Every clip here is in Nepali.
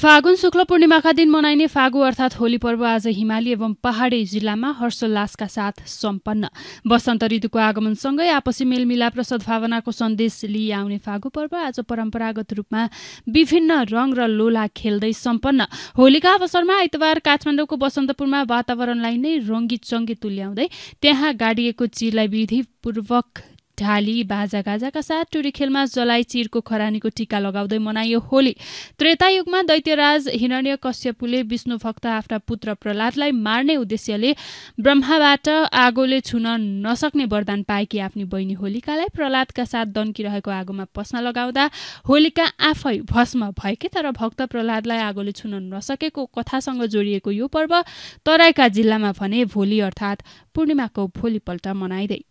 फागुन शुक्ल पूर्णिमाका दिन मनाइने फागु अर्थात होली पर्व आज हिमाली एवं पहाडी जिल्लामा हर्षोल्लासका साथ सम्पन्न वसन्त ऋतुको आगमनसँगै आपसी मेलमिलाप र सद्भावनाको सन्देश लिई आउने फागु पर्व आज परम्परागत रूपमा विभिन्न रङ र लोला खेल्दै सम्पन्न होलीका अवसरमा आइतबार काठमाडौँको वसन्तपुरमा वातावरणलाई नै रङ्गी चङ्गी तुल्याउँदै त्यहाँ गाडिएको चिरलाई विधिपूर्वक ढाली गाजाका साथ टुरी खेलमा जलाइ चिरको खरानीको टिका लगाउँदै मनाइयो होली त्रेता युगमा दैत्यराज हिरण्य कश्यपुले विष्णु भक्त आफ्ना पुत्र प्रहलादलाई मार्ने उद्देश्यले ब्रह्माबाट आगोले छुन नसक्ने वरदान पाएकी आफ्नी बहिनी होलिकालाई प्रहलादका साथ दन्किरहेको आगोमा पस्न लगाउँदा होलिका आफै भस्म भएकी तर भक्त प्रहलादलाई आगोले छुन नसकेको कथासँग जोडिएको यो पर्व तराईका जिल्लामा भने भोलि अर्थात् पूर्णिमाको भोलिपल्ट मनाइँदै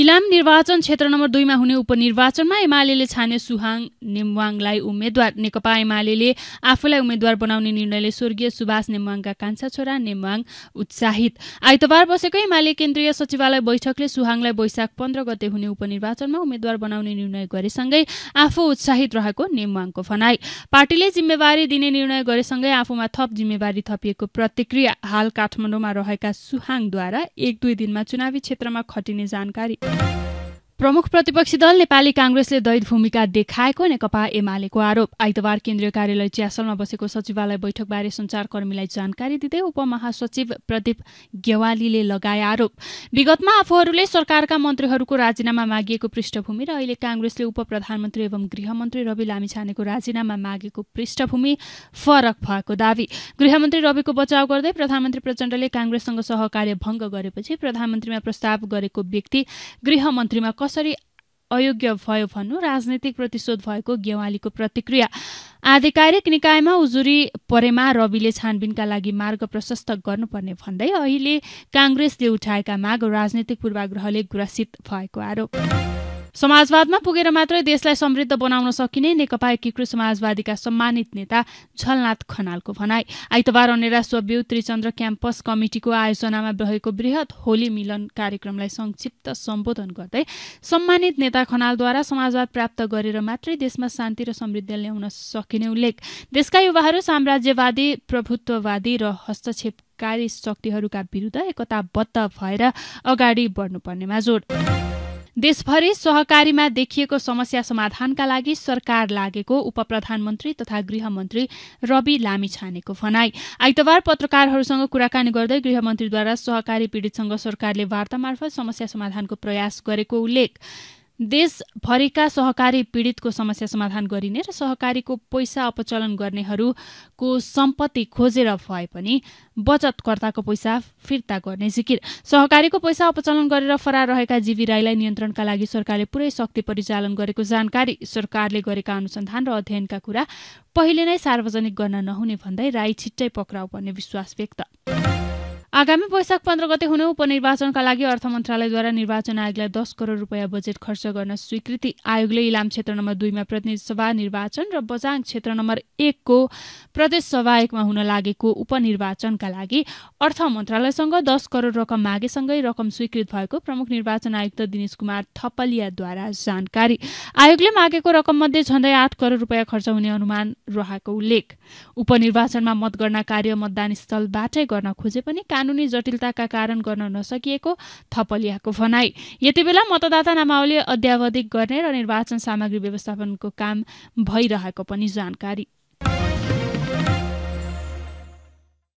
इलाम निर्वाचन क्षेत्र नम्बर दुईमा हुने उपनिर्वाचनमा एमाले छाने सुहाङ नेमवाङलाई उम्मेद्वार नेकपा एमाले आफूलाई उम्मेद्वार बनाउने निर्णयले स्वर्गीय सुभाष नेमवाङका कान्छा छोरा नेमवाङ उत्साहित आइतबार बसेको एमाले केन्द्रीय सचिवालय बैठकले सुहाङलाई वैशाख पन्ध्र गते हुने उपनिर्वाचनमा उम्मेद्वार बनाउने निर्णय गरेसँगै आफू उत्साहित रहेको नेमवाङको भनाई पार्टीले जिम्मेवारी दिने निर्णय गरेसँगै आफूमा थप जिम्मेवारी थपिएको प्रतिक्रिया हाल काठमाडौँमा रहेका सुहाङद्वारा एक दुई दिनमा चुनावी क्षेत्रमा खटिने जानकारी Bye. प्रमुख प्रतिपक्षी दल नेपाली काङ्ग्रेसले दैत भूमिका देखाएको नेकपा एमालेको आरोप आइतबार केन्द्रीय कार्यालय च्यासलमा बसेको सचिवालय बैठकबारे संचारकर्मीलाई जानकारी दिँदै उपमहासचिव प्रदीप गेवालीले लगाए आरोप विगतमा आफूहरूले सरकारका मन्त्रीहरूको राजीनामा मागिएको पृष्ठभूमि र अहिले काङ्ग्रेसले उप प्रधानमन्त्री एवं गृहमन्त्री रवि लामिछानेको राजीनामा मागेको पृष्ठभूमि फरक भएको दावी गृहमन्त्री रविको बचाव गर्दै प्रधानमन्त्री प्रचण्डले काङ्ग्रेससँग सहकार्य भङ्ग गरेपछि प्रधानमन्त्रीमा प्रस्ताव गरेको व्यक्ति गृहमन्त्रीमा कस कसरी अयोग्य भयो भन्नु राजनैतिक प्रतिशोध भएको गेवालीको प्रतिक्रिया आधिकारिक निकायमा उजुरी परेमा रविले छानबिनका लागि मार्ग प्रशस्त गर्नुपर्ने भन्दै अहिले काङ्ग्रेसले उठाएका माग राजनैतिक पूर्वाग्रहले ग्रसित भएको आरोप समाजवादमा पुगेर मात्रै देशलाई समृद्ध बनाउन सकिने नेकपा एकीकृत समाजवादीका सम्मानित नेता झलनाथ खनालको भनाई आइतबार अनेरा बिउ त्रिचन्द्र क्याम्पस कमिटिको आयोजनामा रहेको वृहत होली मिलन कार्यक्रमलाई संक्षिप्त सम्बोधन गर्दै सम्मानित नेता खनालद्वारा समाजवाद प्राप्त गरेर मात्रै देशमा शान्ति र समृद्धि ल्याउन सकिने उल्लेख देशका युवाहरू साम्राज्यवादी प्रभुत्ववादी र हस्तक्षेपकारी शक्तिहरूका विरुद्ध एकताबद्ध भएर अगाडि बढ्नुपर्नेमा जोड देशभरि सहकारीमा देखिएको समस्या समाधानका लागि सरकार लागेको उप प्रधानमन्त्री तथा गृहमन्त्री रवि लामिछानेको भनाई आइतबार पत्रकारहरूसँग कुराकानी गर्दै गृहमन्त्रीद्वारा सहकारी पीडितसँग सरकारले वार्ता मार्फत समस्या समाधानको प्रयास गरेको उल्लेख देशभरिका सहकारी पीडितको समस्या समाधान गरिने र सहकारीको पैसा अपचलन गर्नेहरूको सम्पत्ति खोजेर भए पनि बचतकर्ताको पैसा फिर्ता गर्ने जिकिर सहकारीको पैसा अपचलन गरेर फरार रहेका जीवी राईलाई नियन्त्रणका लागि सरकारले पुरै शक्ति परिचालन गरेको जानकारी सरकारले गरेका अनुसन्धान र अध्ययनका कुरा पहिले नै सार्वजनिक गर्न नहुने भन्दै राई छिट्टै पक्राउ पर्ने विश्वास व्यक्त आगामी वैशाख पन्ध्र गते हुने उपनिर्वाचनका लागि अर्थ मन्त्रालयद्वारा निर्वाचन आयोगलाई दस करोड रुपियाँ बजेट खर्च गर्न स्वीकृति आयोगले इलाम क्षेत्र नम्बर दुईमा प्रतिनिधि सभा निर्वाचन र बजाङ क्षेत्र नम्बर एकको सभा एकमा हुन लागेको उपनिर्वाचनका लागि अर्थ मन्त्रालयसँग दस करोड रकम मागेसँगै रकम स्वीकृत भएको प्रमुख निर्वाचन आयुक्त दिनेश कुमार थपलियाद्वारा जानकारी आयोगले मागेको रकम मध्ये झण्डै आठ करोड रुपियाँ खर्च हुने अनुमान रहेको उल्लेख उपनिर्वाचनमा मतगणना कार्य मतदान स्थलबाटै गर्न खोजे पनि कानुनी जटिलताका कारण गर्न नसकिएको थपलियाको भनाई यति बेला मतदाता नामावली अध्यावधिक गर्ने र निर्वाचन सामग्री व्यवस्थापनको काम भइरहेको पनि जानकारी